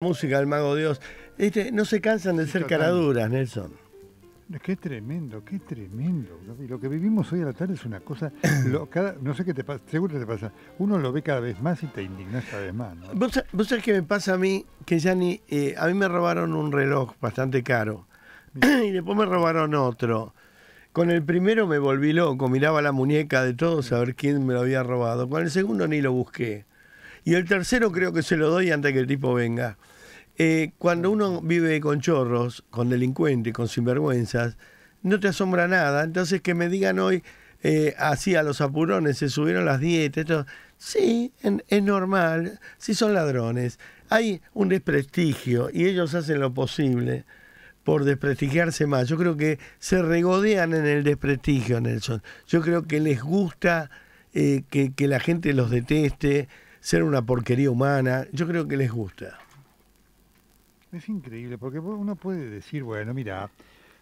música del Mago Dios. Este, no se cansan de ser caraduras, Nelson. Qué tremendo, qué tremendo. Lo que vivimos hoy a la tarde es una cosa. no sé qué te pasa, seguro te pasa. Uno lo ve cada vez más y te indigna cada vez más. ¿Vos, sabés que me pasa a mí que ya ni. Eh, a mí me robaron un reloj bastante caro y después me robaron otro. Con el primero me volví loco, miraba la muñeca de todos a ver quién me lo había robado. Con el segundo ni lo busqué. Y el tercero creo que se lo doy antes que el tipo venga. Eh, cuando uno vive con chorros, con delincuentes, con sinvergüenzas, no te asombra nada. Entonces que me digan hoy, eh, así a los apurones, se subieron las dietas, todo. sí, es normal, sí son ladrones. Hay un desprestigio y ellos hacen lo posible por desprestigiarse más. Yo creo que se regodean en el desprestigio, Nelson. Yo creo que les gusta eh, que la gente los deteste ser una porquería humana, yo creo que les gusta. Es increíble, porque uno puede decir, bueno, mira,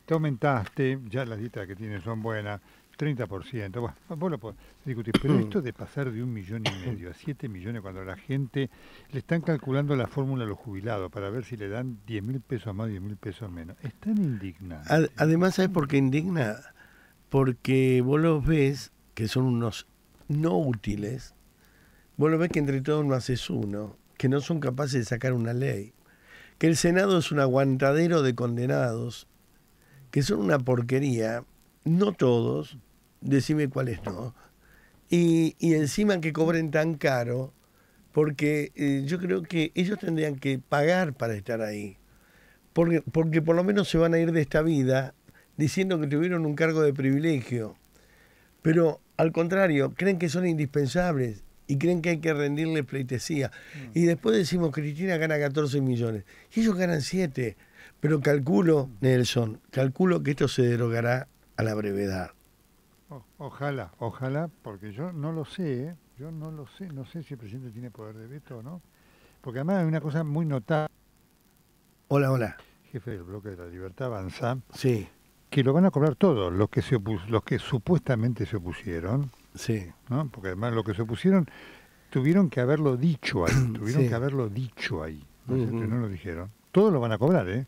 te aumentaste, ya las dietas que tienes son buenas, 30%, bueno, vos lo podés discutir, pero mm. esto de pasar de un millón y medio a siete millones cuando la gente le están calculando la fórmula a los jubilados para ver si le dan 10 mil pesos más, 10 mil pesos menos, están indignados, Además, ¿sabes por qué indigna? Porque vos los ves que son unos no útiles, Vos lo ves que entre todos no haces uno, que no son capaces de sacar una ley, que el Senado es un aguantadero de condenados, que son una porquería, no todos, decime cuáles no, y, y encima que cobren tan caro, porque eh, yo creo que ellos tendrían que pagar para estar ahí, porque, porque por lo menos se van a ir de esta vida diciendo que tuvieron un cargo de privilegio, pero al contrario, creen que son indispensables y creen que hay que rendirle pleitesía. Mm. Y después decimos, Cristina gana 14 millones. Y ellos ganan 7. Pero calculo, Nelson, calculo que esto se derogará a la brevedad. ojalá, ojalá, porque yo no lo sé, ¿eh? yo no lo sé, no sé si el presidente tiene poder de veto o no. Porque además hay una cosa muy notable. Hola, hola. Jefe del bloque de la libertad, avanza Sí. Que lo van a cobrar todos los que, se los que supuestamente se opusieron Sí. ¿no? Porque además lo que se opusieron tuvieron que haberlo dicho ahí, tuvieron que haberlo dicho ahí, ¿no, lo dijeron. Todos lo van a cobrar, ¿eh?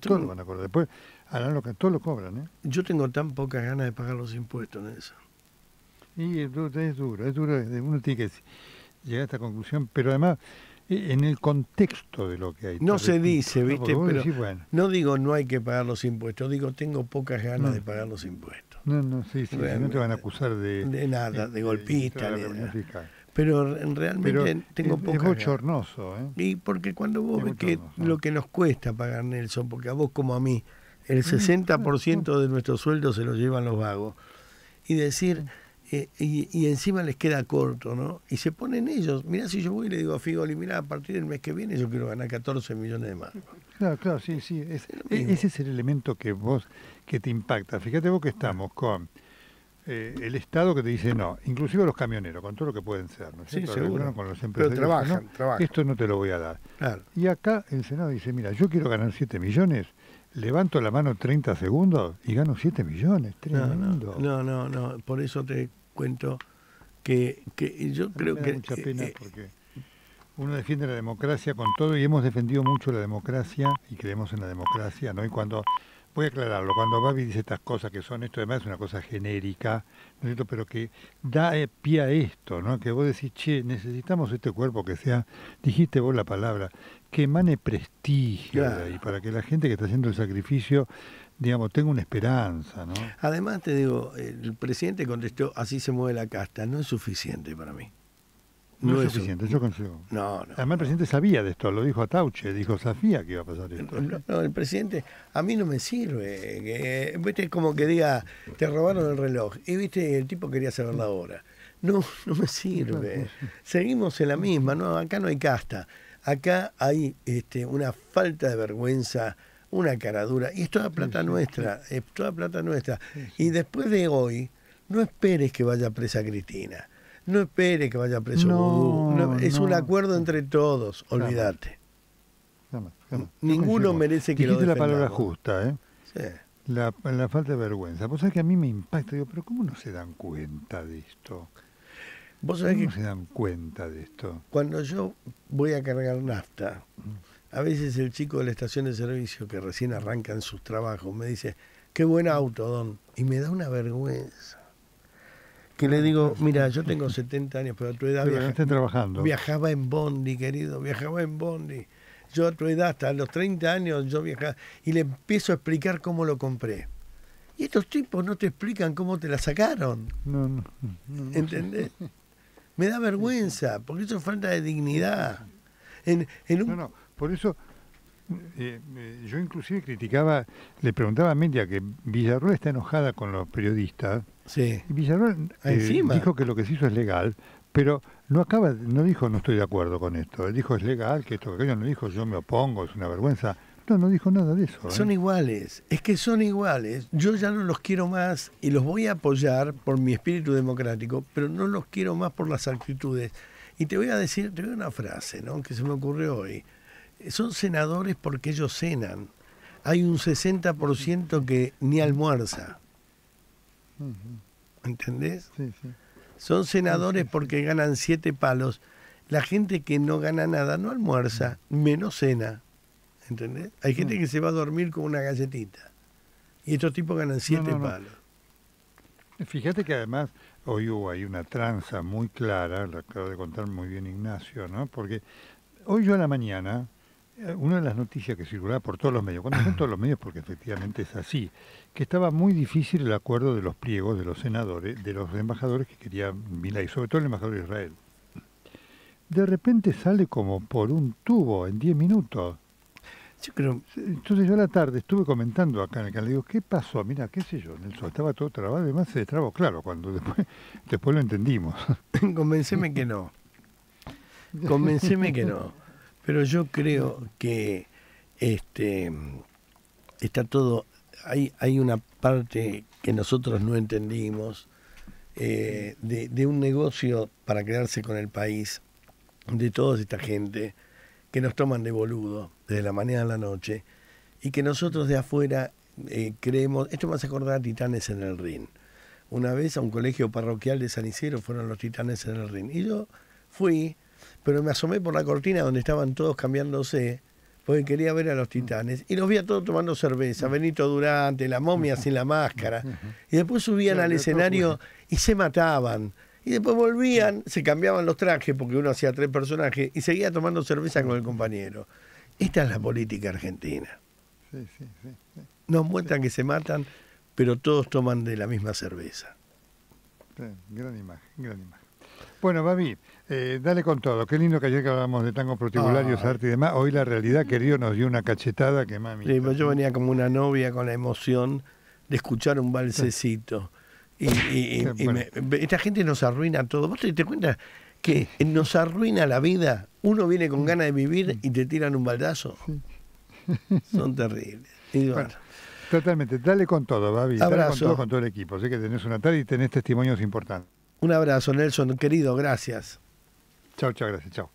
Todos lo van a cobrar. Después lo que todos lo cobran, ¿eh? Yo tengo tan pocas ganas de pagar los impuestos en eso. Y es duro, es duro, uno tiene que llegar a esta conclusión, pero además e, en el contexto de lo que hay. No se dice, ¿viste? Pero No digo no hay que pagar los impuestos, digo tengo pocas ganas de pagar los impuestos. No, no, sí, no te van a acusar de... De nada, de, golpista, de, fiscal. Pero realmente tengo poco. poca... Es ¿eh? Y porque cuando vos ves que lo que nos cuesta pagar Nelson, porque a vos como a mí, el 60% de nuestro sueldo se lo llevan los vagos. Y decir... Eh, y, y, encima les queda corto, ¿no? Y se ponen ellos. mira si yo voy y le digo a Figoli, mirá, a partir del mes que viene yo quiero ganar 14 millones de más. Claro, claro, sí, sí. E, ese es el elemento que vos, que te impacta. Fíjate vos que estamos con eh, el Estado que te dice no, inclusive los camioneros, con todo lo que pueden ser, ¿no sí, seguro. Con los Pero trabajan, trabajan. Esto no te lo voy a dar. Y acá el Senado dice, mira, yo quiero ganar 7 millones, levanto la mano 30 segundos y gano 7 millones. No, no, no, por eso te cuento que, yo creo que... Mucha eh, pena eh, porque uno defiende la democracia con todo y hemos defendido mucho la democracia y creemos en la democracia, ¿no? Y cuando, voy a aclararlo, cuando Babi dice estas cosas que son esto, además es una cosa genérica, ¿no es Pero que da eh, pie a esto, ¿no? Que vos decís, che, necesitamos este cuerpo que sea, dijiste vos la palabra, que emane prestigio y para que la gente que está haciendo el sacrificio digamos, tenga una esperanza, ¿no? Además, te digo, el presidente contestó, así se mueve la casta, no es suficiente para mí. No, es suficiente, yo consigo. No, no. Además, el presidente sabía de esto, lo dijo Atauche, dijo Safía que iba a pasar esto. No, el presidente, a mí no me sirve. viste, como que diga, te robaron el reloj. Y viste, el tipo quería saber la hora. No, no me sirve. Seguimos en la misma, no, acá no hay casta. Acá hay este, una falta de vergüenza, una caradura. Y es toda plata nuestra, es toda plata nuestra. y después de hoy, no esperes que vaya presa Cristina no espere que vaya preso no, es un acuerdo entre todos, olvídate. Ninguno merece que Dijiste lo la palabra justa, ¿eh? Sí. La, falta de vergüenza. Vos sabés que a mí me impacta, digo, pero ¿cómo no se dan cuenta de esto? Vos sabés ¿Cómo no se dan cuenta de esto? Cuando yo voy a cargar nafta, a veces el chico de la estación de servicio que recién arranca en sus trabajos me dice, qué buen auto, don. Y me da una vergüenza que le digo, mira, yo tengo 70 años, pero a tu edad trabajando. viajaba en Bondi, querido, viajaba en Bondi. Yo a tu edad, hasta los 30 años, yo viajaba y le empiezo a explicar cómo lo compré. Y estos tipos no te explican cómo te la sacaron. No, no. ¿Entendés? Me da vergüenza, porque eso es falta de dignidad. En, en un... No, no, por eso eh, eh, yo inclusive criticaba, le preguntaba a Media que Villarroel está enojada con los periodistas, Sí. Y eh, dijo que lo que se hizo es legal, pero no acaba, no dijo no estoy de acuerdo con esto. Él dijo es legal, que esto que aquello no dijo yo me opongo, es una vergüenza. No, no dijo nada de eso. Son ¿eh? iguales, es que son iguales. Yo ya no los quiero más y los voy a apoyar por mi espíritu democrático, pero no los quiero más por las actitudes. Y te voy a decir, te voy una frase, ¿no? Que se me ocurrió hoy. Son senadores porque ellos cenan. Hay un 60% que ni almuerza. ¿Entendés? Son senadores porque ganan siete palos. La gente que no gana nada no almuerza, menos cena. ¿Entendés? Hay gente que se va a dormir con una galletita. Y estos tipos ganan siete palos. Fíjate que además hoy hubo ahí una tranza muy clara, lo acaba de contar muy bien Ignacio, ¿no? Porque hoy yo a la mañana eh, una de las noticias que circulaba por todos los medios, cuando son todos los medios porque efectivamente es así, que estaba muy difícil el acuerdo de los pliegos de los senadores, de los embajadores que querían quería y sobre todo el embajador de Israel. De repente sale como por un tubo en 10 minutos. Entonces yo a la tarde estuve comentando acá en el canal, le digo, ¿qué pasó? Mira, qué sé yo, Nelson, estaba todo trabado, además se trabó, claro, cuando después, después lo entendimos. Convenceme que no. Convenceme que no. Pero yo creo que este, está todo, hay, hay una parte que nosotros no entendimos eh, de, un negocio para quedarse con el país, de toda esta gente que nos toman de boludo desde la mañana a la noche y que nosotros de afuera eh, creemos, esto me hace acordar a Titanes en el Rin. Una vez a un colegio parroquial de San Isidro fueron los Titanes en el Rin y yo fui pero me asomé por la cortina donde estaban todos cambiándose, porque quería ver a los titanes. Y los vi a todos tomando cerveza, Benito Durante, la momia sin la máscara. Y después subían al escenario y se mataban. Y después volvían, se cambiaban los trajes, porque uno hacía tres personajes, y seguía tomando cerveza con el compañero. Esta es la política argentina. Nos muestran que se matan, pero todos toman de la misma cerveza. Gran imagen, gran imagen. Bueno, Babi, eh, dale con todo. Qué lindo que ayer que hablábamos de tangos protibularios, ah. arte y demás. Hoy la realidad, querido, nos dio una cachetada que mami. yo venía como una novia con la emoción de escuchar un balsecito. Y, esta gente nos arruina todo. ¿Vos te, das cuenta que nos arruina la vida? Uno viene con ganas de vivir y te tiran un baldazo. Son terribles. Totalmente, dale con todo, Babi. Dale con todo, con todo el equipo. Sé que tenés una tarde y tenés testimonios importantes. Un abrazo, Nelson, querido, gracias. Chao, chao, gracias, chao.